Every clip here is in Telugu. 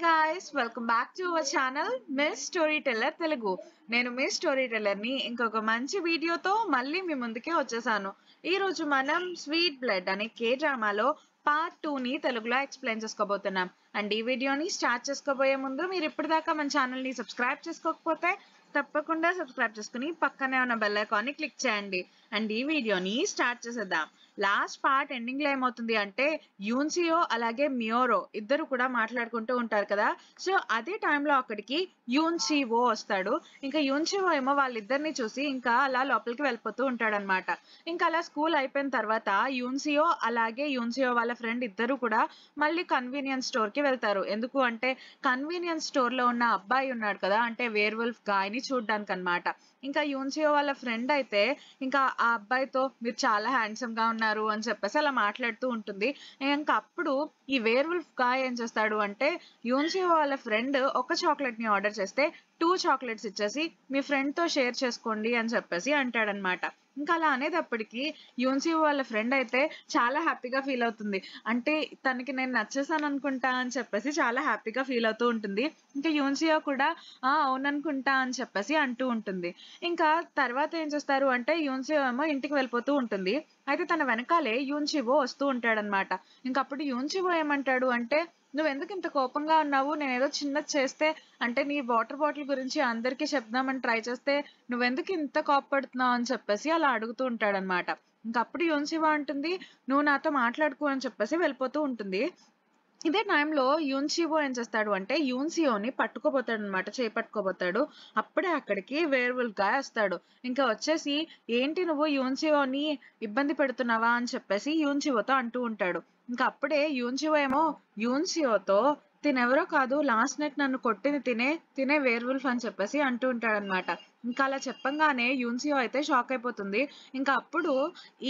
guys welcome back to our channel miss story teller Telugu నేను మిస్ స్టోరీ టెల్లర్ని ఇంకొక మంచి వీడియోతో మళ్ళీ మీ ముందుకే వచ్చేసాను ఈరోజు మనం స్వీట్ బ్లడ్ అనే కే డ్రామాలో పార్ట్ టూని తెలుగులో ఎక్స్ప్లెయిన్ చేసుకోబోతున్నాం అండ్ ఈ వీడియోని స్టార్ట్ చేసుకోబోయే ముందు మీరు ఇప్పటిదాకా మన ఛానల్ని సబ్స్క్రైబ్ చేసుకోకపోతే తప్పకుండా సబ్స్క్రైబ్ చేసుకుని పక్కనే ఉన్న బెల్ ఐకాన్ని క్లిక్ చేయండి అండ్ ఈ వీడియోని స్టార్ట్ చేసేద్దాం లాస్ట్ పార్ట్ ఎండింగ్ లో ఏమవుతుంది అంటే యూన్సియో అలాగే మియోరో ఇద్దరు కూడా మాట్లాడుకుంటూ ఉంటారు కదా సో అదే టైంలో అక్కడికి యూన్సివో వస్తాడు ఇంకా యూన్సివో ఏమో వాళ్ళిద్దరిని చూసి ఇంకా అలా లోపలికి వెళ్ళిపోతూ ఉంటాడనమాట ఇంకా అలా స్కూల్ అయిపోయిన తర్వాత యూన్సియో అలాగే యూన్సియో వాళ్ళ ఫ్రెండ్ ఇద్దరు కూడా మళ్ళీ కన్వీనియన్స్ స్టోర్ కి వెళ్తారు ఎందుకు అంటే కన్వీనియన్స్ స్టోర్ లో ఉన్న అబ్బాయి ఉన్నాడు కదా అంటే వేర్వల్ఫ్ గాయని చూడడానికి అనమాట ఇంకా యూన్సియో వాళ్ళ ఫ్రెండ్ అయితే ఇంకా ఆ అబ్బాయితో మీరు చాలా హ్యాండ్సమ్గా ఉన్నారు అని చెప్పేసి అలా మాట్లాడుతూ ఉంటుంది ఇంకా అప్పుడు ఈ వేర్వుల్ఫ్ గాయ్ ఏం చేస్తాడు అంటే యూన్సియో వాళ్ళ ఫ్రెండ్ ఒక చాక్లెట్ని ఆర్డర్ చేస్తే టూ చాక్లెట్స్ ఇచ్చేసి మీ ఫ్రెండ్తో షేర్ చేసుకోండి అని చెప్పేసి అంటాడనమాట ఇంకా అలా అనేటప్పటికి యూన్సీ వాళ్ళ ఫ్రెండ్ అయితే చాలా హ్యాపీగా ఫీల్ అవుతుంది అంటే తనకి నేను నచ్చేసాను అనుకుంటా అని చెప్పేసి చాలా హ్యాపీగా ఫీల్ అవుతూ ఉంటుంది ఇంకా యూన్సియా కూడా అవుననుకుంటా అని చెప్పేసి అంటూ ఉంటుంది ఇంకా తర్వాత ఏం చేస్తారు అంటే యూన్సియో ఏమో ఇంటికి వెళ్ళిపోతూ ఉంటుంది అయితే తన వెనకాలే యూన్చివో వస్తూ ఉంటాడనమాట ఇంకప్పుడు యూన్చివో ఏమంటాడు అంటే నువ్వు ఎందుకు ఇంత కోపంగా ఉన్నావు నేను ఏదో చిన్నది చేస్తే అంటే నీ వాటర్ బాటిల్ గురించి అందరికీ చెప్దామని ట్రై చేస్తే నువ్వెందుకు ఇంత కోపడుతున్నావు అని చెప్పేసి అలా అడుగుతూ ఉంటాడనమాట ఇంకప్పుడు యోన్సివా అంటుంది నువ్వు నాతో మాట్లాడుకో అని చెప్పేసి వెళ్ళిపోతూ ఉంటుంది ఇదే టైంలో యూన్సివో ఏం చేస్తాడు అంటే యూన్సియోని పట్టుకోబోతాడు అనమాట చేపట్టుకోబోతాడు అప్పుడే అక్కడికి వేర్వుల్ గా వస్తాడు ఇంకా వచ్చేసి ఏంటి నువ్వు యూన్సివోని ఇబ్బంది పెడుతున్నావా అని చెప్పేసి యూన్సివోతో అంటూ ఉంటాడు ఇంకా అప్పుడే యూన్సివో ఏమో యూన్షియోతో తినెవరో కాదు లాస్ట్ నైట్ నన్ను కొట్టింది తినే తినే వేర్వుల్ఫ్ అని చెప్పేసి అంటూ ఉంటాడనమాట ఇంకా అలా చెప్పంగానే యూన్సియో అయితే షాక్ అయిపోతుంది ఇంకా అప్పుడు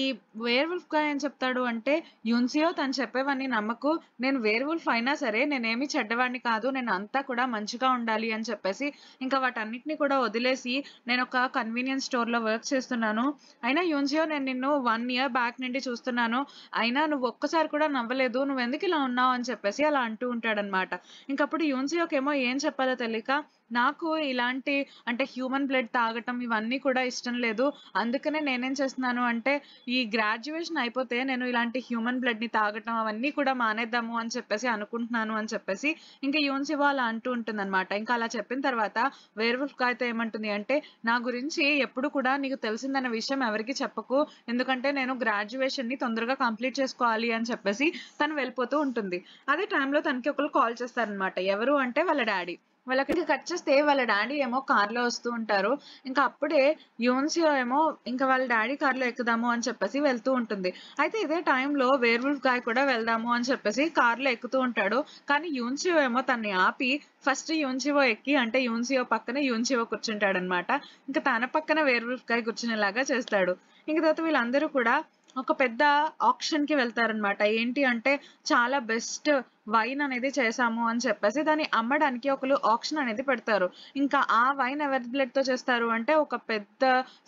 ఈ వేర్ వుల్ఫ్ గా ఏం చెప్తాడు అంటే యూన్సియో తను చెప్పేవన్నీ నమ్మకు నేను వుల్ఫ్ అయినా సరే నేనేమి చెడ్డవాడిని కాదు నేను అంతా కూడా మంచిగా ఉండాలి అని చెప్పేసి ఇంకా వాటన్నిటిని కూడా వదిలేసి నేను ఒక కన్వీనియన్స్ స్టోర్లో వర్క్ చేస్తున్నాను అయినా యూన్సియో నేను నిన్ను వన్ ఇయర్ బ్యాక్ నుండి చూస్తున్నాను అయినా నువ్వు ఒక్కసారి కూడా నవ్వలేదు నువ్వు ఎందుకు ఇలా ఉన్నావు అని చెప్పేసి అలా అంటూ ఉంటాడనమాట ఇంకప్పుడు యూన్సియోకేమో ఏం చెప్పాలో తెలియక నాకు ఇలాంటి అంటే హ్యూమన్ బ్లడ్ తాగటం ఇవన్నీ కూడా ఇష్టం లేదు అందుకనే నేనేం చేస్తున్నాను అంటే ఈ గ్రాడ్యుయేషన్ అయిపోతే నేను ఇలాంటి హ్యూమన్ బ్లడ్ని తాగటం అవన్నీ కూడా మానేద్దాము అని చెప్పేసి అనుకుంటున్నాను అని చెప్పేసి ఇంకా యూన్స్ ఇవ్వాలి అంటూ ఉంటుంది అనమాట ఇంకా అలా చెప్పిన తర్వాత వేర్వల్ఫ్ అయితే ఏమంటుంది అంటే నా గురించి ఎప్పుడు కూడా నీకు తెలిసిందన్న విషయం ఎవరికి చెప్పకు ఎందుకంటే నేను గ్రాడ్యుయేషన్ని తొందరగా కంప్లీట్ చేసుకోవాలి అని చెప్పేసి తను వెళ్ళిపోతూ ఉంటుంది అదే టైంలో తనకి ఒకరు కాల్ చేస్తారనమాట ఎవరు అంటే వాళ్ళ డాడీ వాళ్ళకి కట్ చేస్తే వాళ్ళ డాడీ ఏమో కార్లో వస్తూ ఉంటారు ఇంకా అప్పుడే యూన్సియో ఏమో ఇంకా వాళ్ళ డాడీ కార్లో ఎక్కుదాము అని చెప్పేసి వెళ్తూ ఉంటుంది అయితే ఇదే టైంలో వేర్వుల్ఫ్ గాయ్ కూడా వెళ్దాము అని చెప్పేసి కార్లో ఎక్కుతూ ఉంటాడు కానీ యూన్సియో ఏమో తన్ని ఆపి ఫస్ట్ యూన్సివో ఎక్కి అంటే యూన్సియో పక్కన యూన్సివో కూర్చుంటాడనమాట ఇంకా తన పక్కన వేర్వుల్ఫ్ గాయ్ కూర్చునేలాగా చేస్తాడు ఇంక తర్వాత వీళ్ళందరూ కూడా ఒక పెద్ద ఆప్షన్కి వెళ్తారనమాట ఏంటి అంటే చాలా బెస్ట్ వైన్ అనేది చేశాము అని చెప్పేసి దాన్ని అమ్మడానికి ఒకరు ఆప్షన్ అనేది పెడతారు ఇంకా ఆ వైన్ ఎవరి బ్లడ్ తో చేస్తారు అంటే ఒక పెద్ద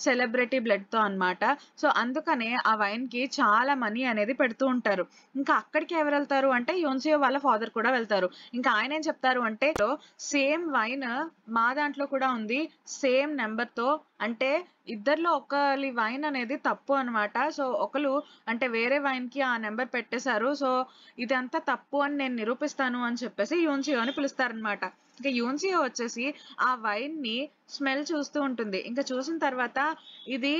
సెలబ్రిటీ బ్లడ్ తో అనమాట సో అందుకనే ఆ వైన్ కి చాలా మనీ అనేది పెడుతూ ఉంటారు ఇంకా అక్కడికి ఎవరు వెళ్తారు అంటే యోన్సియో వాళ్ళ ఫాదర్ కూడా వెళ్తారు ఇంకా ఆయన ఏం చెప్తారు అంటే సేమ్ వైన్ మా దాంట్లో కూడా ఉంది సేమ్ నెంబర్ తో అంటే ఇద్దరిలో ఒకరి వైన్ అనేది తప్పు అనమాట సో ఒకరు అంటే వేరే వైన్ కి ఆ నెంబర్ పెట్టేశారు సో ఇదంతా తప్పు అని నేను నిరూపిస్తాను అని చెప్పేసి యూన్సియో అని పిలుస్తారనమాట ఇంకా యూన్సియో వచ్చేసి ఆ వైన్ ని స్మెల్ చూస్తూ ఉంటుంది ఇంకా చూసిన తర్వాత ఇది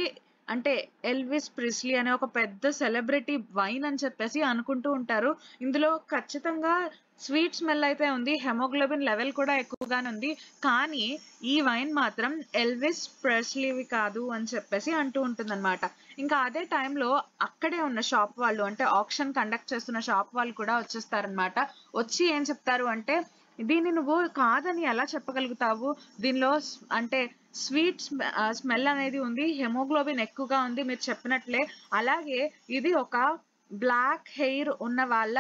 అంటే ఎల్విస్ ప్రిస్లీ అనే ఒక పెద్ద సెలబ్రిటీ వైన్ అని చెప్పేసి అనుకుంటూ ఉంటారు ఇందులో ఖచ్చితంగా స్వీట్ స్మెల్ అయితే ఉంది హెమోగ్లోబిన్ లెవెల్ కూడా ఎక్కువగానే ఉంది కానీ ఈ వైన్ మాత్రం ఎల్విస్ ప్రెస్లీవి కాదు అని చెప్పేసి అంటూ ఉంటుంది అనమాట ఇంకా అదే టైంలో అక్కడే ఉన్న షాప్ వాళ్ళు అంటే ఆప్షన్ కండక్ట్ చేస్తున్న షాప్ వాళ్ళు కూడా వచ్చేస్తారనమాట వచ్చి ఏం చెప్తారు అంటే దీన్ని నువ్వు కాదని ఎలా చెప్పగలుగుతావు దీనిలో అంటే స్వీట్ స్మెల్ అనేది ఉంది హెమోగ్లోబిన్ ఎక్కువగా ఉంది మీరు చెప్పినట్లే అలాగే ఇది ఒక బ్లాక్ హెయిర్ ఉన్న వాళ్ళ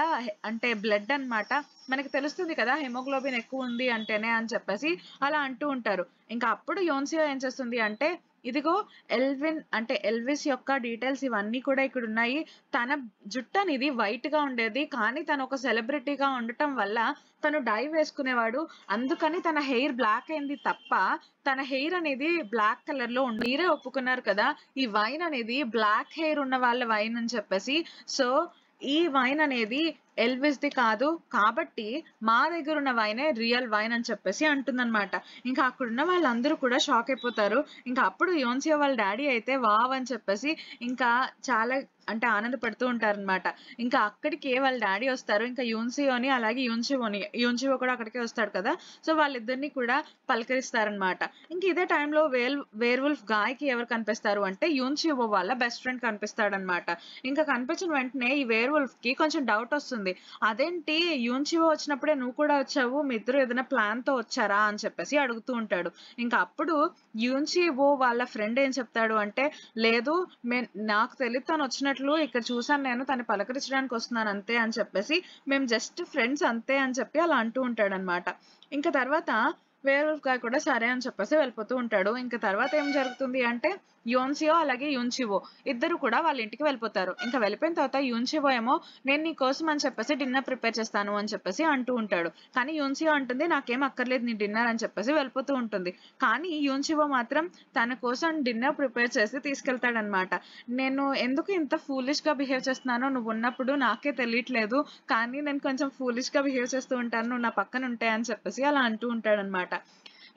అంటే బ్లడ్ అనమాట మనకి తెలుస్తుంది కదా హెమోగ్లోబిన్ ఎక్కువ ఉంది అంటేనే అని చెప్పేసి అలా అంటూ ఉంటారు ఇంకా అప్పుడు యోన్సియో ఏం చేస్తుంది అంటే ఇదిగో ఎల్విన్ అంటే ఎల్విస్ యొక్క డీటెయిల్స్ ఇవన్నీ కూడా ఇక్కడ ఉన్నాయి తన జుట్టు అనేది గా ఉండేది కానీ తను ఒక సెలబ్రిటీగా ఉండటం వల్ల తను డై వేసుకునేవాడు అందుకని తన హెయిర్ బ్లాక్ అయింది తప్ప తన హెయిర్ అనేది బ్లాక్ కలర్ లో మీరే ఒప్పుకున్నారు కదా ఈ వైన్ అనేది బ్లాక్ హెయిర్ ఉన్న వాళ్ళ వైన్ అని చెప్పేసి సో ఈ వైన్ అనేది ఎల్విస్ది కాదు కాబట్టి మా దగ్గర ఉన్న వైనే రియల్ వైన్ అని చెప్పేసి అంటుందన్నమాట ఇంకా అక్కడున్న వాళ్ళందరూ కూడా షాక్ అయిపోతారు ఇంకా అప్పుడు యోన్సియో వాళ్ళ డాడీ అయితే వావ్ అని చెప్పేసి ఇంకా చాలా అంటే ఆనందపడుతూ ఉంటారనమాట ఇంకా అక్కడికి వాళ్ళ డాడీ వస్తారు ఇంకా యూన్సియోని అలాగే యూన్సివోని యూన్సివో కూడా అక్కడికే వస్తాడు కదా సో వాళ్ళిద్దరిని కూడా పలకరిస్తారనమాట ఇంకా ఇదే టైంలో వేల్ వేర్వుల్ఫ్ గాయకి ఎవరు కనిపిస్తారు అంటే యూన్సివో వాళ్ళ బెస్ట్ ఫ్రెండ్ కనిపిస్తాడనమాట ఇంకా కనిపించిన వెంటనే ఈ వేర్వుల్ఫ్ కి కొంచెం డౌట్ వస్తుంది అడుగుతుంది అదేంటి యూన్చివో వచ్చినప్పుడే నువ్వు కూడా వచ్చావు మీ ఇద్దరు ఏదైనా ప్లాన్ తో వచ్చారా అని చెప్పేసి అడుగుతూ ఉంటాడు ఇంకా అప్పుడు యూన్చివో వాళ్ళ ఫ్రెండ్ ఏం చెప్తాడు అంటే లేదు మే నాకు తెలియదు తను వచ్చినట్లు ఇక్కడ చూసాను నేను తను పలకరించడానికి వస్తున్నాను అంతే అని చెప్పేసి మేము జస్ట్ ఫ్రెండ్స్ అంతే అని చెప్పి అలా అంటూ ఉంటాడనమాట ఇంకా తర్వాత వేర్వల్ఫ్ గాయ్ కూడా సరే అని చెప్పేసి వెళ్ళిపోతూ ఉంటాడు ఇంకా తర్వాత ఏం జరుగుతుంది అంటే యోన్సియో అలాగే యున్చివో ఇద్దరు కూడా వాళ్ళ ఇంటికి వెళ్ళిపోతారు ఇంకా వెళ్ళిపోయిన తర్వాత యూన్సివో ఏమో నేను నీ కోసం అని చెప్పేసి డిన్నర్ ప్రిపేర్ చేస్తాను అని చెప్పేసి అంటూ ఉంటాడు కానీ యూన్సియో అంటుంది నాకేం అక్కర్లేదు నీ డిన్నర్ అని చెప్పేసి వెళ్ళిపోతూ ఉంటుంది కానీ యూన్సివో మాత్రం తన కోసం డిన్నర్ ప్రిపేర్ చేసి తీసుకెళ్తాడనమాట నేను ఎందుకు ఇంత ఫూలిష్గా బిహేవ్ చేస్తున్నానో నువ్వు ఉన్నప్పుడు నాకే తెలియట్లేదు కానీ నేను కొంచెం ఫూలిష్గా బిహేవ్ చేస్తూ ఉంటాను నువ్వు నా పక్కన ఉంటాయి అని చెప్పేసి అలా అంటూ ఉంటాడనమాట అనమాట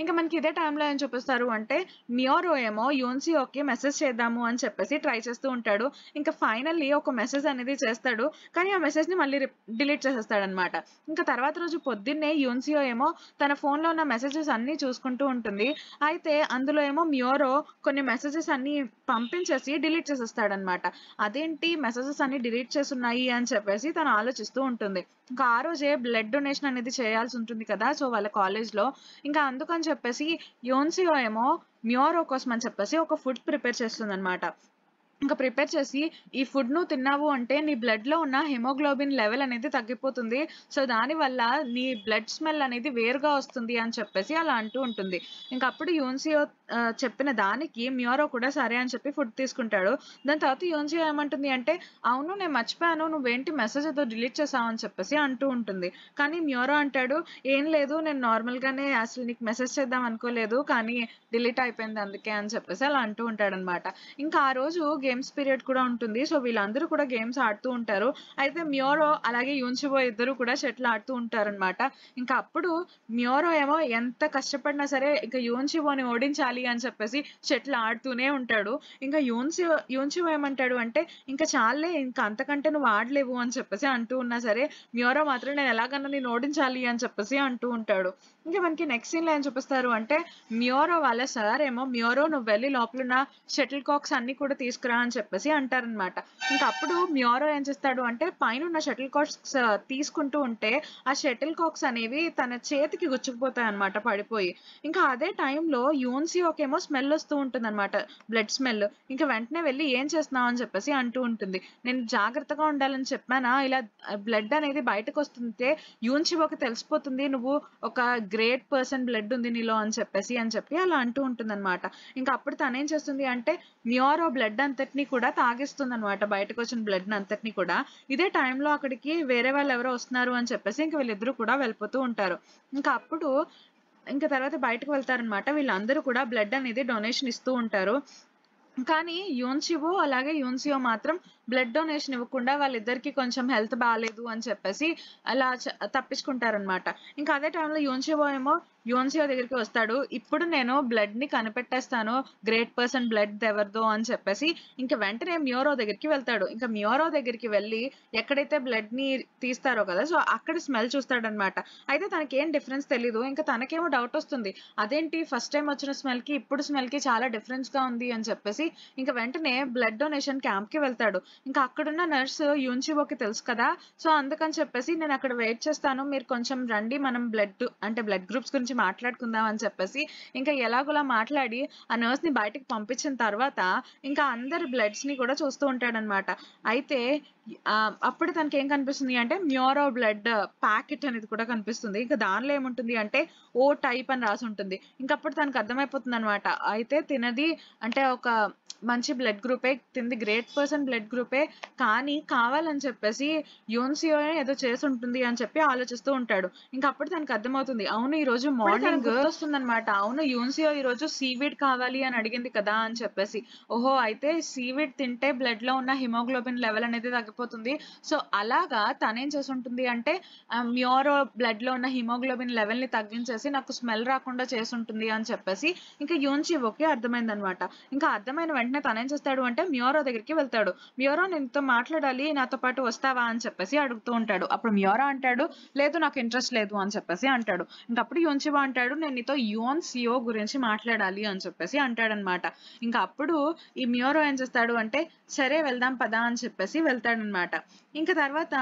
ఇంకా మనకి ఇదే టైంలో ఏం చూపిస్తారు అంటే మియోరో ఏమో యోన్సియోకి మెసేజ్ చేద్దాము అని చెప్పేసి ట్రై చేస్తూ ఉంటాడు ఇంకా ఫైనల్లీ ఒక మెసేజ్ అనేది చేస్తాడు కానీ ఆ మెసేజ్ని మళ్ళీ డిలీట్ చేసేస్తాడు అనమాట ఇంకా తర్వాత రోజు పొద్దున్నే యోన్సియో ఏమో తన ఫోన్లో ఉన్న మెసేజెస్ అన్నీ చూసుకుంటూ ఉంటుంది అయితే అందులో ఏమో మియోరో కొన్ని మెసేజెస్ అన్నీ పంపించేసి డిలీట్ చేసేస్తాడనమాట అదేంటి మెసేజెస్ అన్ని డిలీట్ చేస్తున్నాయి అని చెప్పేసి తను ఆలోచిస్తూ ఉంటుంది ఇంకా ఆ రోజే బ్లడ్ డొనేషన్ అనేది చేయాల్సి ఉంటుంది కదా సో వాళ్ళ కాలేజ్లో ఇంకా అందుకని చెప్పేసి యోన్సియో ఏమో కోసం అని చెప్పేసి ఒక ఫుడ్ ప్రిపేర్ అనమాట ఇంకా ప్రిపేర్ చేసి ఈ ఫుడ్ను తిన్నావు అంటే నీ బ్లడ్లో ఉన్న హిమోగ్లోబిన్ లెవెల్ అనేది తగ్గిపోతుంది సో దానివల్ల నీ బ్లడ్ స్మెల్ అనేది వేరుగా వస్తుంది అని చెప్పేసి అలా అంటూ ఉంటుంది ఇంకా అప్పుడు యూన్సియో చెప్పిన దానికి మ్యూరో కూడా సరే అని చెప్పి ఫుడ్ తీసుకుంటాడు దాని తర్వాత యోన్జి ఏమంటుంది అంటే అవును నేను మర్చిపోయాను నువ్వేంటి మెసేజ్ ఏదో డిలీట్ చేసావు అని చెప్పేసి అంటూ ఉంటుంది కానీ మ్యూరో అంటాడు ఏం లేదు నేను నార్మల్గానే అసలు నీకు మెసేజ్ చేద్దాం అనుకోలేదు కానీ డిలీట్ అయిపోయింది అందుకే అని చెప్పేసి అలా అంటూ ఉంటాడు అనమాట ఇంకా ఆ రోజు గేమ్స్ పీరియడ్ కూడా ఉంటుంది సో వీళ్ళందరూ కూడా గేమ్స్ ఆడుతూ ఉంటారు అయితే మ్యూరో అలాగే యూన్చిబో ఇద్దరు కూడా షటిల్ ఆడుతూ ఉంటారనమాట ఇంకా అప్పుడు మ్యూరో ఏమో ఎంత కష్టపడినా సరే ఇంకా యూన్చిబోని ఓడించాలి అని చెప్పేసి షటిల్ ఆడుతూనే ఉంటాడు ఇంకా యోన్సి యోన్సివ్ ఏమంటాడు అంటే ఇంకా చాలే ఇంకా అంతకంటే నువ్వు ఆడలేవు అని చెప్పేసి అంటూ ఉన్నా సరే మ్యూరా మాత్రం నేను ఎలాగన్నా నేను ఓడించాలి అని చెప్పేసి అంటూ ఉంటాడు ఇంకా మనకి నెక్స్ట్ సీన్ లో ఏం చూపిస్తారు అంటే మ్యూరో వాళ్ళ సార్ ఏమో మ్యూరో నువ్వు వెళ్ళి ఉన్న షటిల్ కాక్స్ అన్ని కూడా తీసుకురా అని చెప్పేసి అంటారనమాట ఇంకా అప్పుడు మ్యూరో ఏం చేస్తాడు అంటే పైన ఉన్న షటిల్ కాక్స్ తీసుకుంటూ ఉంటే ఆ షటిల్ కాక్స్ అనేవి తన చేతికి గుచ్చుకుపోతాయి అనమాట పడిపోయి ఇంకా అదే టైంలో యూన్సీ ఒకేమో స్మెల్ వస్తూ ఉంటుంది అనమాట బ్లడ్ స్మెల్ ఇంకా వెంటనే వెళ్ళి ఏం చేస్తున్నావు అని చెప్పేసి అంటూ ఉంటుంది నేను జాగ్రత్తగా ఉండాలని చెప్పానా ఇలా బ్లడ్ అనేది బయటకు వస్తుంటే యూన్సీ ఒక తెలిసిపోతుంది నువ్వు ఒక గ్రేట్ పర్సన్ బ్లడ్ ఉంది నీలో అని చెప్పేసి అని చెప్పి అలా అంటూ ఉంటుందన్నమాట ఇంకా అప్పుడు తనేం చేస్తుంది అంటే మ్యూరో బ్లడ్ అంతటిని కూడా తాగిస్తుంది అనమాట బయటకు వచ్చిన బ్లడ్ అంతటిని కూడా ఇదే టైంలో అక్కడికి వేరే వాళ్ళు ఎవరో వస్తున్నారు అని చెప్పేసి ఇంకా వీళ్ళిద్దరూ కూడా వెళ్ళిపోతూ ఉంటారు ఇంకా అప్పుడు ఇంకా తర్వాత బయటకు వెళ్తారనమాట వీళ్ళందరూ కూడా బ్లడ్ అనేది డొనేషన్ ఇస్తూ ఉంటారు కానీ యూన్సివో అలాగే యూన్సియో మాత్రం బ్లడ్ డొనేషన్ ఇవ్వకుండా వాళ్ళిద్దరికి కొంచెం హెల్త్ బాగాలేదు అని చెప్పేసి అలా తప్పించుకుంటారనమాట ఇంకా అదే టైంలో యోన్షియో ఏమో యోన్షియో దగ్గరికి వస్తాడు ఇప్పుడు నేను బ్లడ్ని కనిపెట్టేస్తాను గ్రేట్ పర్సన్ బ్లడ్ ఎవరిదో అని చెప్పేసి ఇంకా వెంటనే మ్యూరో దగ్గరికి వెళ్తాడు ఇంకా మ్యూరో దగ్గరికి వెళ్ళి ఎక్కడైతే బ్లడ్ని తీస్తారో కదా సో అక్కడ స్మెల్ చూస్తాడనమాట అయితే తనకి ఏం డిఫరెన్స్ తెలీదు ఇంకా తనకేమో డౌట్ వస్తుంది అదేంటి ఫస్ట్ టైం వచ్చిన స్మెల్కి ఇప్పుడు స్మెల్కి చాలా డిఫరెన్స్గా ఉంది అని చెప్పేసి ఇంకా వెంటనే బ్లడ్ డొనేషన్ క్యాంప్కి వెళ్తాడు ఇంకా అక్కడున్న నర్స్ యూన్చిబోకి తెలుసు కదా సో అందుకని చెప్పేసి నేను అక్కడ వెయిట్ చేస్తాను మీరు కొంచెం రండి మనం బ్లడ్ అంటే బ్లడ్ గ్రూప్స్ గురించి మాట్లాడుకుందాం అని చెప్పేసి ఇంకా ఎలాగోలా మాట్లాడి ఆ నర్స్ని బయటకు పంపించిన తర్వాత ఇంకా అందరి బ్లడ్స్ని కూడా చూస్తూ ఉంటాడనమాట అయితే అప్పుడు తనకి ఏం కనిపిస్తుంది అంటే మ్యూరో బ్లడ్ ప్యాకెట్ అనేది కూడా కనిపిస్తుంది ఇంకా దానిలో ఏముంటుంది అంటే ఓ టైప్ అని రాసి ఉంటుంది ఇంకప్పుడు తనకు అర్థమైపోతుంది అనమాట అయితే తినది అంటే ఒక మంచి బ్లడ్ గ్రూపే తింది గ్రేట్ పర్సన్ బ్లడ్ గ్రూపే కానీ కావాలని చెప్పేసి యూన్సియో ఏదో చేసి ఉంటుంది అని చెప్పి ఆలోచిస్తూ ఉంటాడు ఇంకప్పుడు తనకు అర్థమవుతుంది అవును ఈ రోజు మార్నింగ్ వస్తుంది అనమాట అవును యూన్సియో ఈ రోజు సీవీడ్ కావాలి అని అడిగింది కదా అని చెప్పేసి ఓహో అయితే సీవీడ్ తింటే బ్లడ్ లో ఉన్న హిమోగ్లోబిన్ లెవెల్ అనేది తగ్గ సరిపోతుంది సో అలాగా తనేం చేసి ఉంటుంది అంటే మ్యూరో బ్లడ్ లో ఉన్న హిమోగ్లోబిన్ లెవెల్ ని తగ్గించేసి నాకు స్మెల్ రాకుండా ఉంటుంది అని చెప్పేసి ఇంకా యూన్చి ఓకే అర్థమైందనమాట ఇంకా అర్థమైన వెంటనే తనేం చేస్తాడు అంటే మ్యూరో దగ్గరికి వెళ్తాడు మ్యూరో నేనుతో మాట్లాడాలి నాతో పాటు వస్తావా అని చెప్పేసి అడుగుతూ ఉంటాడు అప్పుడు మ్యూరో అంటాడు లేదు నాకు ఇంట్రెస్ట్ లేదు అని చెప్పేసి అంటాడు ఇంకప్పుడు యోన్చివా అంటాడు నేను నీతో యోన్ సియో గురించి మాట్లాడాలి అని చెప్పేసి అంటాడనమాట ఇంకా అప్పుడు ఈ మ్యూరో ఏం చేస్తాడు అంటే సరే వెళ్దాం పదా అని చెప్పేసి వెళ్తాడు అనమాట ఇంకా తర్వాత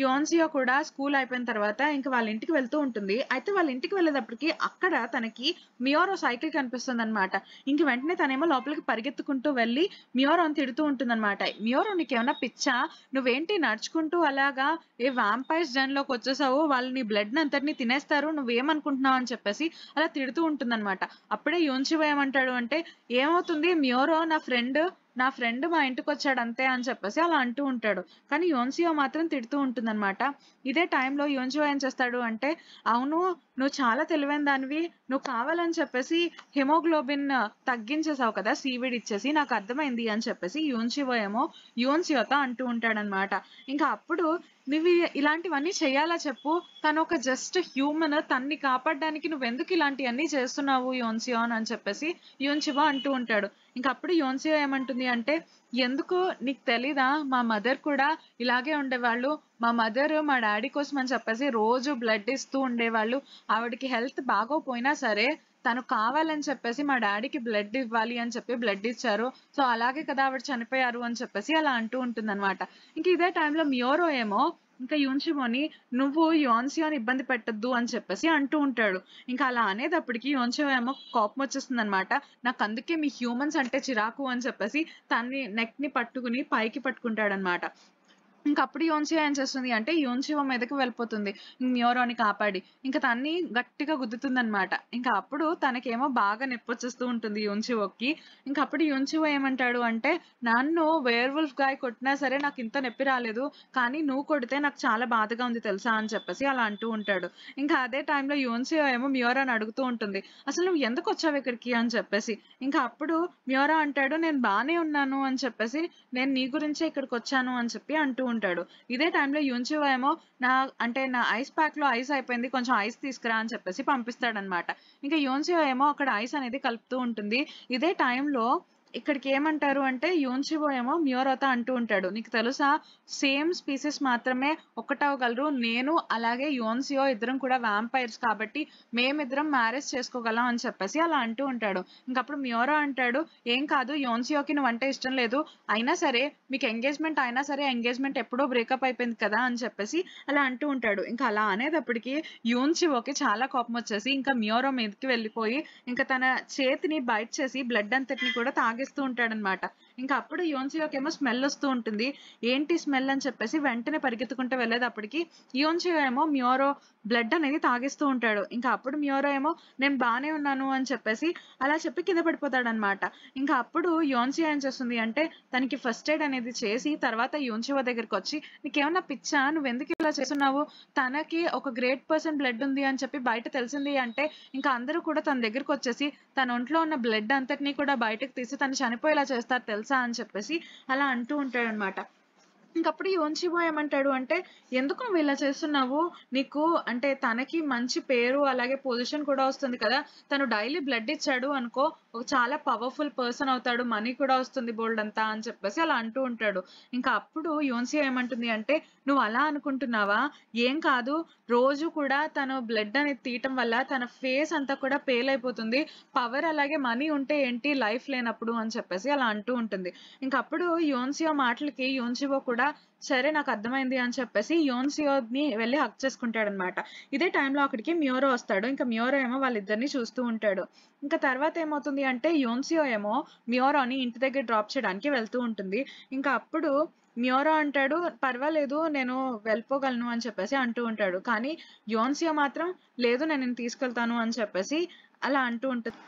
యోన్సియో కూడా స్కూల్ అయిపోయిన తర్వాత ఇంకా వాళ్ళ ఇంటికి వెళ్తూ ఉంటుంది అయితే వాళ్ళ ఇంటికి వెళ్ళేటప్పటికి అక్కడ తనకి మియోరో సైకిల్ కనిపిస్తుంది అనమాట ఇంక వెంటనే తనేమో లోపలికి పరిగెత్తుకుంటూ వెళ్ళి మియోరోని తిడుతూ ఉంటుంది అనమాట మియోరో నీకేమన్నా పిచ్చా నువ్వేంటి నడుచుకుంటూ అలాగా ఏ వ్యాంపైర్స్ జన్లోకి వచ్చేసావు వాళ్ళు నీ బ్లడ్ అంతటిని తినేస్తారు నువ్వేమనుకుంటున్నావు అని చెప్పేసి అలా తిడుతూ ఉంటుంది అనమాట అప్పుడే యోన్సియో ఏమంటాడు అంటే ఏమవుతుంది మియోరో నా ఫ్రెండ్ నా ఫ్రెండ్ మా ఇంటికి వచ్చాడు అంతే అని చెప్పేసి అలా అంటూ ఉంటాడు కానీ యోన్సియో మాత్రం తిడుతూ ఉంటుందన్నమాట ఇదే టైంలో యోన్జియో ఏం చేస్తాడు అంటే అవును నువ్వు చాలా తెలివైన దానివి నువ్వు కావాలని చెప్పేసి హిమోగ్లోబిన్ తగ్గించేసావు కదా సీవిడ్ ఇచ్చేసి నాకు అర్థమైంది అని చెప్పేసి యూన్సివో ఏమో యూన్సివత అంటూ ఉంటాడనమాట ఇంకా అప్పుడు నువ్వు ఇలాంటివన్నీ చేయాలా చెప్పు తను ఒక జస్ట్ హ్యూమన్ తన్ని కాపాడడానికి ఎందుకు ఇలాంటివన్నీ చేస్తున్నావు యోన్సియో అని చెప్పేసి యోన్చివో అంటూ ఉంటాడు ఇంకా అప్పుడు యోన్సియో ఏమంటుంది అంటే ఎందుకు నీకు తెలీదా మా మదర్ కూడా ఇలాగే ఉండేవాళ్ళు మా మదర్ మా డాడీ కోసం అని చెప్పేసి రోజు బ్లడ్ ఇస్తూ ఉండేవాళ్ళు ఆవిడకి హెల్త్ బాగోపోయినా సరే తను కావాలని చెప్పేసి మా డాడీకి బ్లడ్ ఇవ్వాలి అని చెప్పి బ్లడ్ ఇచ్చారు సో అలాగే కదా ఆవిడ చనిపోయారు అని చెప్పేసి అలా అంటూ ఉంటుంది అనమాట ఇంక ఇదే టైంలో మ్యూరో ఏమో ఇంకా యోన్షిబోని నువ్వు యోన్సియోని ఇబ్బంది పెట్టద్దు అని చెప్పేసి అంటూ ఉంటాడు ఇంకా అలా అనేటప్పటికి యోన్షియో ఏమో కోపం వచ్చేస్తుంది అనమాట నాకు అందుకే మీ హ్యూమన్స్ అంటే చిరాకు అని చెప్పేసి తన్ని నెక్ ని పట్టుకుని పైకి పట్టుకుంటాడనమాట ఇంకా అప్పుడు యోన్సియా ఏం చేస్తుంది అంటే యోన్సివ మీదకి వెళ్ళిపోతుంది మ్యూరోని కాపాడి ఇంకా తన్ని గట్టిగా గుద్దుతుంది అనమాట ఇంకా అప్పుడు తనకేమో బాగా నెప్పొచ్చేస్తూ ఉంటుంది యోన్సివకి ఇంకా అప్పుడు యోన్సివో ఏమంటాడు అంటే నన్ను వేర్ వుల్ఫ్ గాయ కొట్టినా సరే నాకు ఇంత నొప్పి రాలేదు కానీ నువ్వు కొడితే నాకు చాలా బాధగా ఉంది తెలుసా అని చెప్పేసి అలా అంటూ ఉంటాడు ఇంకా అదే టైంలో యోన్సివ ఏమో మ్యూరా అని అడుగుతూ ఉంటుంది అసలు నువ్వు ఎందుకు వచ్చావు ఇక్కడికి అని చెప్పేసి ఇంకా అప్పుడు మ్యూరా అంటాడు నేను బాగానే ఉన్నాను అని చెప్పేసి నేను నీ గురించే ఇక్కడికి వచ్చాను అని చెప్పి అంటూ ఉంటాడు ఇదే టైంలో యుంచివో ఏమో నా అంటే నా ఐస్ ప్యాక్లో ఐస్ అయిపోయింది కొంచెం ఐస్ తీసుకురా అని చెప్పేసి పంపిస్తాడనమాట ఇంకా యోన్సియో ఏమో అక్కడ ఐస్ అనేది కలుపుతూ ఉంటుంది ఇదే టైంలో ఇక్కడికి ఏమంటారు అంటే యోన్షిబో ఏమో మ్యూరోత అంటూ ఉంటాడు నీకు తెలుసా సేమ్ స్పీసెస్ మాత్రమే ఒకటవగలరు నేను అలాగే యోన్సియో ఇద్దరం కూడా వ్యాంపైర్స్ కాబట్టి మేమిద్దరం మ్యారేజ్ చేసుకోగలం అని చెప్పేసి అలా అంటూ ఉంటాడు ఇంకప్పుడు మ్యూరో అంటాడు ఏం కాదు యోన్సియోకి నువ్వు అంటే ఇష్టం లేదు అయినా సరే మీకు ఎంగేజ్మెంట్ అయినా సరే ఎంగేజ్మెంట్ ఎప్పుడో బ్రేకప్ అయిపోయింది కదా అని చెప్పేసి అలా అంటూ ఉంటాడు ఇంకా అలా అనేటప్పటికి యూన్సివోకి చాలా కోపం వచ్చేసి ఇంకా మ్యూరో మీదకి వెళ్ళిపోయి ఇంకా తన చేతిని బయట చేసి బ్లడ్ అంతటిని కూడా తాగి సాగిస్తూ ఉంటాడనమాట ఇంకా అప్పుడు ఏమో స్మెల్ వస్తూ ఉంటుంది ఏంటి స్మెల్ అని చెప్పేసి వెంటనే పరిగెత్తుకుంటూ వెళ్ళేది అప్పటికి యోన్సియో ఏమో మ్యూరో బ్లడ్ అనేది తాగిస్తూ ఉంటాడు ఇంకా అప్పుడు మ్యూరో ఏమో నేను బాగానే ఉన్నాను అని చెప్పేసి అలా చెప్పి కింద అనమాట ఇంకా అప్పుడు యోన్సియో ఏం చేస్తుంది అంటే తనకి ఫస్ట్ ఎయిడ్ అనేది చేసి తర్వాత యోన్సియో దగ్గరికి వచ్చి నీకేమన్నా పిచ్చా నువ్వు ఎందుకు ఇలా చేస్తున్నావు తనకి ఒక గ్రేట్ పర్సన్ బ్లడ్ ఉంది అని చెప్పి బయట తెలిసింది అంటే ఇంకా అందరూ కూడా తన దగ్గరికి వచ్చేసి తన ఒంట్లో ఉన్న బ్లడ్ అంతటినీ కూడా బయటకు తీసి తను చనిపోయేలా చేస్తారు తెలుసు తెలుసా అని చెప్పేసి అలా అంటూ ఉంటాడు అనమాట ఇంకప్పుడు యోన్చిబో ఏమంటాడు అంటే ఎందుకు నువ్వు ఇలా చేస్తున్నావు నీకు అంటే తనకి మంచి పేరు అలాగే పొజిషన్ కూడా వస్తుంది కదా తను డైలీ బ్లడ్ ఇచ్చాడు అనుకో ఒక చాలా పవర్ఫుల్ పర్సన్ అవుతాడు మనీ కూడా వస్తుంది బోల్డ్ అంతా అని చెప్పేసి అలా అంటూ ఉంటాడు ఇంకా అప్పుడు యోన్సి ఏమంటుంది అంటే నువ్వు అలా అనుకుంటున్నావా ఏం కాదు రోజు కూడా తను బ్లడ్ అనేది తీయటం వల్ల తన ఫేస్ అంతా కూడా పేల్ అయిపోతుంది పవర్ అలాగే మనీ ఉంటే ఏంటి లైఫ్ లేనప్పుడు అని చెప్పేసి అలా అంటూ ఉంటుంది ఇంకప్పుడు యోన్సియో మాటలకి యోన్సివో కూడా సరే నాకు అర్థమైంది అని చెప్పేసి యోన్సియోని వెళ్ళి హక్ చేసుకుంటాడనమాట ఇదే టైంలో అక్కడికి మ్యూరో వస్తాడు ఇంకా మ్యూరో ఏమో వాళ్ళిద్దరిని చూస్తూ ఉంటాడు ఇంకా తర్వాత ఏమవుతుంది అంటే యోన్సియో ఏమో మ్యూరోని ఇంటి దగ్గర డ్రాప్ చేయడానికి వెళ్తూ ఉంటుంది ఇంకా అప్పుడు మ్యూరో అంటాడు పర్వాలేదు నేను వెళ్ళిపోగలను అని చెప్పేసి అంటూ ఉంటాడు కానీ యోన్సియో మాత్రం లేదు నేను నేను తీసుకెళ్తాను అని చెప్పేసి అలా అంటూ ఉంటుంది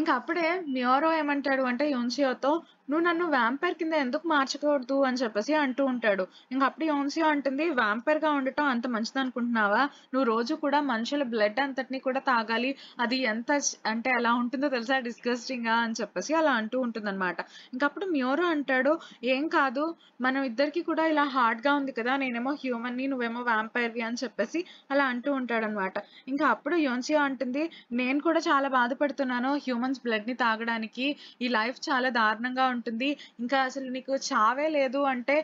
ఇంకా అప్పుడే మ్యూరో ఏమంటాడు అంటే యోన్సియోతో నువ్వు నన్ను వ్యాంపైర్ కింద ఎందుకు మార్చకూడదు అని చెప్పేసి అంటూ ఉంటాడు ఇంకా అప్పుడు యోన్సి అంటుంది వ్యాంపైర్ గా ఉండటం అంత మంచిది అనుకుంటున్నావా నువ్వు రోజు కూడా మనుషుల బ్లడ్ అంతటిని కూడా తాగాలి అది ఎంత అంటే ఎలా ఉంటుందో తెలుసా డిస్కస్టింగ్ గా అని చెప్పేసి అలా అంటూ ఉంటుంది అనమాట ఇంకప్పుడు మ్యూరో అంటాడు ఏం కాదు మనం ఇద్దరికి కూడా ఇలా హార్డ్ గా ఉంది కదా నేనేమో హ్యూమన్ ని నువ్వేమో వ్యాంపైర్వి అని చెప్పేసి అలా అంటూ ఉంటాడు అనమాట ఇంకా అప్పుడు యోన్సి అంటుంది నేను కూడా చాలా బాధపడుతున్నాను హ్యూమన్స్ బ్లడ్ ని తాగడానికి ఈ లైఫ్ చాలా దారుణంగా ఉంటుంది ఇంకా అసలు నీకు చావే లేదు అంటే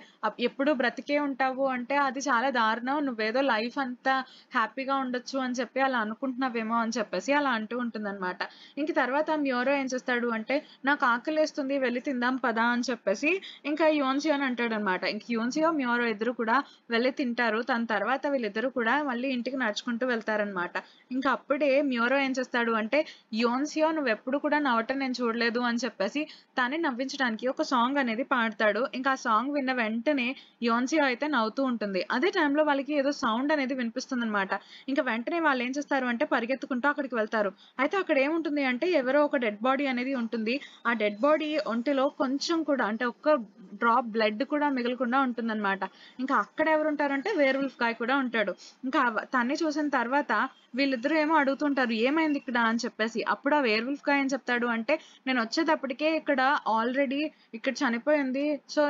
ఎప్పుడు బ్రతికే ఉంటావు అంటే అది చాలా దారుణం నువ్వేదో లైఫ్ అంతా హ్యాపీగా ఉండొచ్చు అని చెప్పి అలా అనుకుంటున్నావేమో అని చెప్పేసి అలా అంటూ ఉంటుందన్నమాట ఇంక తర్వాత మ్యూరో ఏం చేస్తాడు అంటే నాకు ఆకలి వేస్తుంది వెళ్ళి తిందాం పదా అని చెప్పేసి ఇంకా యోన్జియో అని అంటాడు అనమాట ఇంక యోన్జియో మ్యూరో ఇద్దరు కూడా వెళ్ళి తింటారు దాని తర్వాత వీళ్ళిద్దరు కూడా మళ్ళీ ఇంటికి నడుచుకుంటూ వెళ్తారనమాట ఇంకా అప్పుడే మ్యూరో ఏం చేస్తాడు అంటే యోన్సియో నువ్వు ఎప్పుడు కూడా నవ్వటం నేను చూడలేదు అని చెప్పేసి తానే నవ్వించడం సంతోషించడానికి ఒక సాంగ్ అనేది పాడతాడు ఇంకా ఆ సాంగ్ విన్న వెంటనే యోన్సియో అయితే నవ్వుతూ ఉంటుంది అదే టైంలో వాళ్ళకి ఏదో సౌండ్ అనేది వినిపిస్తుంది అనమాట ఇంకా వెంటనే వాళ్ళు ఏం చేస్తారు అంటే పరిగెత్తుకుంటూ అక్కడికి వెళ్తారు అయితే అక్కడ ఏముంటుంది అంటే ఎవరో ఒక డెడ్ బాడీ అనేది ఉంటుంది ఆ డెడ్ బాడీ ఒంటిలో కొంచెం కూడా అంటే ఒక్క డ్రాప్ బ్లడ్ కూడా మిగలకుండా ఉంటుందన్నమాట ఇంకా అక్కడ ఎవరు ఉంటారంటే వేర్వుల్ఫ్ గాయ్ కూడా ఉంటాడు ఇంకా తన్ని చూసిన తర్వాత వీళ్ళిద్దరూ ఏమో అడుగుతుంటారు ఏమైంది ఇక్కడ అని చెప్పేసి అప్పుడు ఆ వేర్వుల్ఫ్ గాయ్ అని చెప్తాడు అంటే నేను వచ్చేటప్పటికే ఇక్కడ ఆల్రెడీ ఆల్రెడీ ఇక్కడ చనిపోయింది సో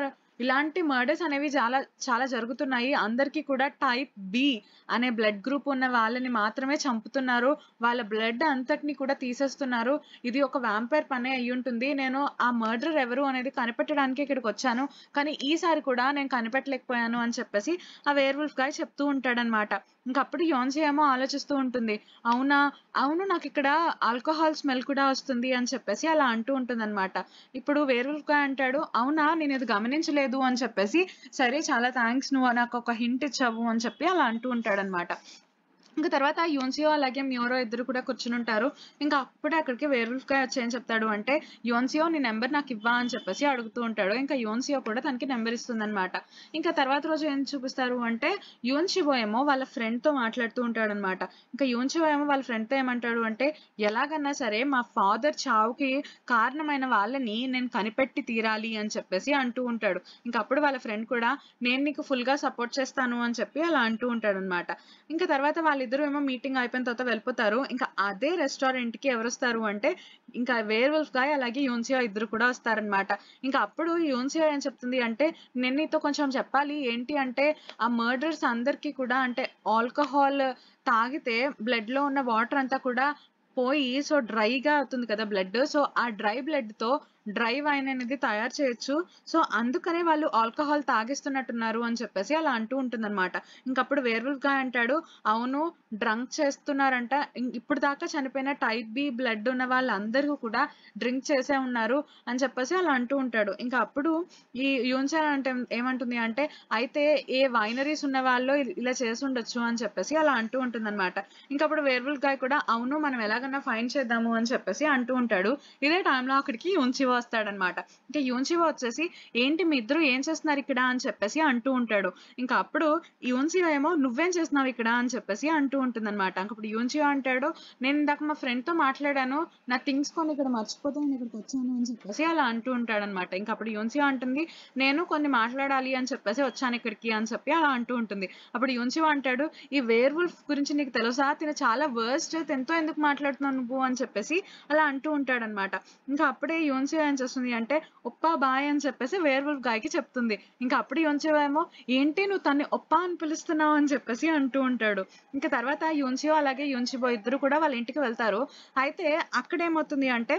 ఇలాంటి మర్డర్స్ అనేవి చాలా చాలా జరుగుతున్నాయి అందరికీ కూడా టైప్ బి అనే బ్లడ్ గ్రూప్ ఉన్న వాళ్ళని మాత్రమే చంపుతున్నారు వాళ్ళ బ్లడ్ అంతటిని కూడా తీసేస్తున్నారు ఇది ఒక వ్యాంపైర్ పనే అయి ఉంటుంది నేను ఆ మర్డర్ ఎవరు అనేది కనిపెట్టడానికి ఇక్కడికి వచ్చాను కానీ ఈసారి కూడా నేను కనిపెట్టలేకపోయాను అని చెప్పేసి ఆ వేర్వుల్ఫ్ గాయ్ చెప్తూ ఉంటాడనమాట ఇంకప్పుడు యోన్ చేయమో ఆలోచిస్తూ ఉంటుంది అవునా అవును నాకు ఇక్కడ ఆల్కహాల్ స్మెల్ కూడా వస్తుంది అని చెప్పేసి అలా అంటూ ఉంటుంది ఇప్పుడు వేర్వుల్ఫ్ గాయ్ అంటాడు అవునా నేను ఇది గమనించలేదు లేదు అని చెప్పేసి సరే చాలా థ్యాంక్స్ నువ్వు నాకు ఒక హింట్ ఇచ్చావు అని చెప్పి అలా అంటూ ఉంటాడనమాట ఇంకా తర్వాత యోన్సియో అలాగే మ్యూరో ఇద్దరు కూడా కూర్చుని ఉంటారు ఇంకా అప్పుడే అక్కడికి వేరుల్ఫ్గా వచ్చాయని చెప్తాడు అంటే యోన్సియో నీ నెంబర్ నాకు ఇవ్వా అని చెప్పేసి అడుగుతూ ఉంటాడు ఇంకా యోన్సియో కూడా తనకి నెంబర్ అనమాట ఇంకా తర్వాత రోజు ఏం చూపిస్తారు అంటే యోన్షివో ఏమో వాళ్ళ ఫ్రెండ్ తో మాట్లాడుతూ ఉంటాడు అనమాట ఇంకా యోన్షివో ఏమో వాళ్ళ ఫ్రెండ్ తో ఏమంటాడు అంటే ఎలాగన్నా సరే మా ఫాదర్ చావుకి కారణమైన వాళ్ళని నేను కనిపెట్టి తీరాలి అని చెప్పేసి అంటూ ఉంటాడు ఇంకా అప్పుడు వాళ్ళ ఫ్రెండ్ కూడా నేను నీకు ఫుల్ గా సపోర్ట్ చేస్తాను అని చెప్పి అలా అంటూ ఉంటాడు అనమాట ఇంకా తర్వాత వాళ్ళ వాళ్ళిద్దరూ ఏమో మీటింగ్ అయిపోయిన తర్వాత వెళ్ళిపోతారు ఇంకా అదే రెస్టారెంట్ కి ఎవరు వస్తారు అంటే ఇంకా వేర్ వెల్ఫ్ అలాగే యూన్సియా ఇద్దరు కూడా వస్తారనమాట ఇంకా అప్పుడు యూన్సియా ఏం చెప్తుంది అంటే నేను ఇతో కొంచెం చెప్పాలి ఏంటి అంటే ఆ మర్డర్స్ అందరికీ కూడా అంటే ఆల్కహాల్ తాగితే బ్లడ్ లో ఉన్న వాటర్ అంతా కూడా పోయి సో డ్రైగా అవుతుంది కదా బ్లడ్ సో ఆ డ్రై బ్లడ్ తో డ్రై వైన్ అనేది తయారు చేయొచ్చు సో అందుకనే వాళ్ళు ఆల్కహాల్ తాగిస్తున్నట్టున్నారు అని చెప్పేసి అలా అంటూ ఉంటుందన్నమాట ఇంకప్పుడు వేర్వుల్ఫ్ గాయ్ అంటాడు అవును డ్రంక్ చేస్తున్నారంట ఇప్పుడు దాకా చనిపోయిన టైప్ బి బ్లడ్ ఉన్న వాళ్ళందరూ కూడా డ్రింక్ చేసే ఉన్నారు అని చెప్పేసి అలా అంటూ ఉంటాడు ఇంకా అప్పుడు ఈ యూన్సర్ అంటే ఏమంటుంది అంటే అయితే ఏ వైనరీస్ ఉన్న వాళ్ళు ఇలా చేసి ఉండొచ్చు అని చెప్పేసి అలా అంటూ ఉంటుందన్నమాట ఇంకా అప్పుడు వేర్వుల్ఫ్ గాయ్ కూడా అవును మనం ఎలాగన్నా ఫైన్ చేద్దాము అని చెప్పేసి అంటూ ఉంటాడు ఇదే టైంలో అక్కడికి యూన్చి యూన్చివో వస్తాడనమాట ఇంకా యూన్చివో వచ్చేసి ఏంటి మీ ఇద్దరు ఏం చేస్తున్నారు ఇక్కడ అని చెప్పేసి అంటూ ఉంటాడు ఇంకా అప్పుడు యూన్చివో ఏమో నువ్వేం చేస్తున్నావు ఇక్కడ అని చెప్పేసి అంటూ ఉంటుందన్నమాట అప్పుడు యూన్చివో అంటాడు నేను ఇందాక మా ఫ్రెండ్తో మాట్లాడాను నా థింగ్స్ కొన్ని ఇక్కడ మర్చిపోతే నేను ఇక్కడికి వచ్చాను అని చెప్పేసి అలా అంటూ ఉంటాడనమాట ఇంకా అప్పుడు యూన్చివో అంటుంది నేను కొన్ని మాట్లాడాలి అని చెప్పేసి వచ్చాను ఇక్కడికి అని చెప్పి అలా అంటూ ఉంటుంది అప్పుడు యూన్చివో అంటాడు ఈ వేర్ వుల్ఫ్ గురించి నీకు తెలుసా తిన చాలా వర్స్ట్ ఎంతో ఎందుకు మాట్లాడుతున్నావు నువ్వు అని చెప్పేసి అలా అంటూ ఉంటాడనమాట ఇంకా అప్పుడే యూన్సియో మంచిగా ఏం చేస్తుంది అంటే ఒప్పా బాయ్ అని చెప్పేసి వేర్వల్ గాయకి చెప్తుంది ఇంకా అప్పుడు యోంచివేమో ఏంటి నువ్వు తన్ని ఒప్పా అని పిలుస్తున్నావు అని చెప్పేసి అంటూ ఉంటాడు ఇంకా తర్వాత యోంచియో అలాగే యోంచిబో ఇద్దరు కూడా వాళ్ళ ఇంటికి వెళ్తారు అయితే అక్కడేమవుతుంది అంటే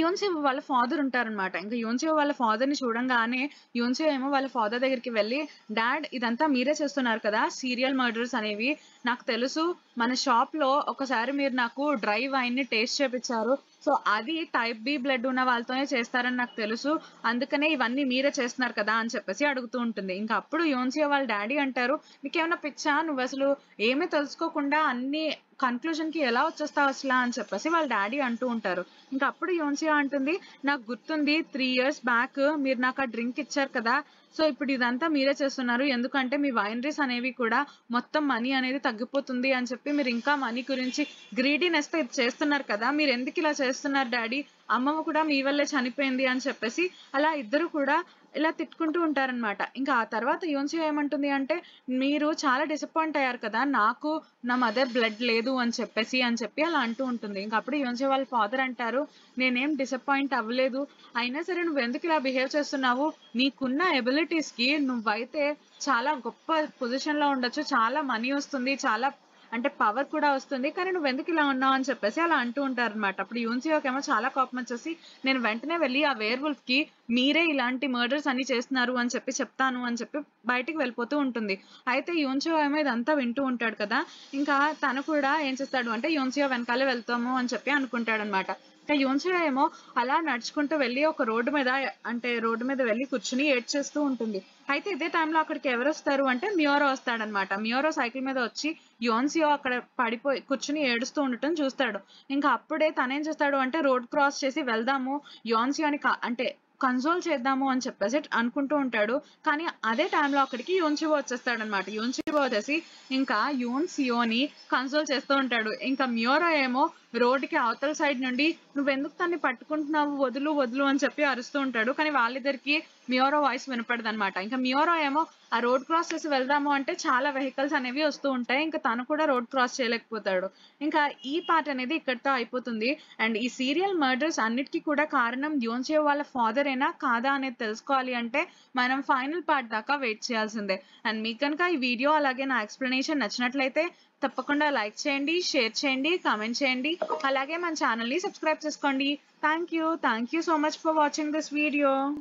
యోన్సేవ్ వాళ్ళ ఫాదర్ ఉంటారనమాట ఇంకా యోన్సేవ్ వాళ్ళ ఫాదర్ని చూడంగానే యోన్సేవ్ ఏమో వాళ్ళ ఫాదర్ దగ్గరికి వెళ్ళి డాడ్ ఇదంతా మీరే చేస్తున్నారు కదా సీరియల్ మర్డర్స్ అనేవి నాకు తెలుసు మన షాప్ లో ఒకసారి మీరు నాకు డ్రై వైన్ ని టేస్ట్ చేపించారు సో అది టైప్ బి బ్లడ్ ఉన్న వాళ్ళతోనే చేస్తారని నాకు తెలుసు అందుకనే ఇవన్నీ మీరే చేస్తున్నారు కదా అని చెప్పేసి అడుగుతూ ఉంటుంది ఇంకా అప్పుడు యోన్సియా వాళ్ళ డాడీ అంటారు నీకేమైనా పిచ్చా నువ్వు అసలు ఏమీ తెలుసుకోకుండా అన్ని కన్క్లూజన్ కి ఎలా వచ్చేస్తావు అసలు అని చెప్పేసి వాళ్ళ డాడీ అంటూ ఉంటారు ఇంకా అప్పుడు యోన్సియా అంటుంది నాకు గుర్తుంది త్రీ ఇయర్స్ బ్యాక్ మీరు నాకు ఆ డ్రింక్ ఇచ్చారు కదా సో ఇప్పుడు ఇదంతా మీరే చేస్తున్నారు ఎందుకంటే మీ వైనరీస్ అనేవి కూడా మొత్తం మనీ అనేది తగ్గిపోతుంది అని చెప్పి చెప్పి మీరు ఇంకా మనీ గురించి తో ఇది చేస్తున్నారు కదా మీరు ఎందుకు ఇలా చేస్తున్నారు డాడీ అమ్మమ్మ కూడా మీ వల్లే చనిపోయింది అని చెప్పేసి అలా ఇద్దరు కూడా ఇలా తిట్టుకుంటూ ఉంటారనమాట ఇంకా ఆ తర్వాత యోన్సి ఏమంటుంది అంటే మీరు చాలా డిసప్పాయింట్ అయ్యారు కదా నాకు నా మదర్ బ్లడ్ లేదు అని చెప్పేసి అని చెప్పి అలా అంటూ ఉంటుంది ఇంకా అప్పుడు యోన్సి వాళ్ళ ఫాదర్ అంటారు నేనేం డిసప్పాయింట్ అవ్వలేదు అయినా సరే నువ్వు ఎందుకు ఇలా బిహేవ్ చేస్తున్నావు నీకున్న ఎబిలిటీస్కి నువ్వైతే చాలా గొప్ప పొజిషన్లో ఉండొచ్చు చాలా మనీ వస్తుంది చాలా అంటే పవర్ కూడా వస్తుంది కానీ నువ్వు ఎందుకు ఇలా ఉన్నావు అని చెప్పేసి అలా అంటూ ఉంటారు అనమాట అప్పుడు ఏమో చాలా కోపం వచ్చేసి నేను వెంటనే వెళ్ళి ఆ వేర్వుల్ఫ్ కి మీరే ఇలాంటి మర్డర్స్ అన్ని చేస్తున్నారు అని చెప్పి చెప్తాను అని చెప్పి బయటికి వెళ్ళిపోతూ ఉంటుంది అయితే యూన్సియో ఏమో ఇదంతా వింటూ ఉంటాడు కదా ఇంకా తను కూడా ఏం చేస్తాడు అంటే యూన్సియో వెనకాలే వెళ్తాము అని చెప్పి అనుకుంటాడు అనమాట ఇంకా ఏమో అలా నడుచుకుంటూ వెళ్ళి ఒక రోడ్డు మీద అంటే రోడ్డు మీద వెళ్ళి కూర్చుని ఏడ్ చేస్తూ ఉంటుంది అయితే ఇదే టైంలో అక్కడికి ఎవరు వస్తారు అంటే మ్యూరో వస్తాడనమాట మ్యూరో సైకిల్ మీద వచ్చి యోన్సియో అక్కడ పడిపోయి కూర్చుని ఏడుస్తూ ఉండటం చూస్తాడు ఇంకా అప్పుడే తనేం చేస్తాడు అంటే రోడ్ క్రాస్ చేసి వెళ్దాము యోన్సియోని అంటే కన్సోల్ చేద్దాము అని చెప్పేసి అనుకుంటూ ఉంటాడు కానీ అదే టైంలో అక్కడికి యోన్చిబో వచ్చేస్తాడు అనమాట యోన్చిబో వచ్చేసి ఇంకా యూన్సియోని కన్సోల్ చేస్తూ ఉంటాడు ఇంకా మ్యూరో ఏమో రోడ్డుకి అవతల సైడ్ నుండి నువ్వు ఎందుకు తన్ని పట్టుకుంటున్నావు వదులు వదులు అని చెప్పి అరుస్తూ ఉంటాడు కానీ వాళ్ళిద్దరికి మియోరో వాయిస్ వినపడదు అనమాట ఇంకా మియోరో ఏమో ఆ రోడ్ క్రాస్ చేసి వెళ్దాము అంటే చాలా వెహికల్స్ అనేవి వస్తూ ఉంటాయి ఇంకా తను కూడా రోడ్ క్రాస్ చేయలేకపోతాడు ఇంకా ఈ పార్ట్ అనేది ఇక్కడితో అయిపోతుంది అండ్ ఈ సీరియల్ మర్డర్స్ అన్నిటికీ కూడా కారణం యోన్సే వాళ్ళ ఫాదర్ అయినా కాదా అనేది తెలుసుకోవాలి అంటే మనం ఫైనల్ పార్ట్ దాకా వెయిట్ చేయాల్సిందే అండ్ మీకు కనుక ఈ వీడియో అలాగే నా ఎక్స్ప్లెనేషన్ నచ్చినట్లయితే తప్పకుండా లైక్ చేయండి షేర్ చేయండి కామెంట్ చేయండి అలాగే మన ఛానల్ని సబ్స్క్రైబ్ చేసుకోండి thank you thank you so much for watching this video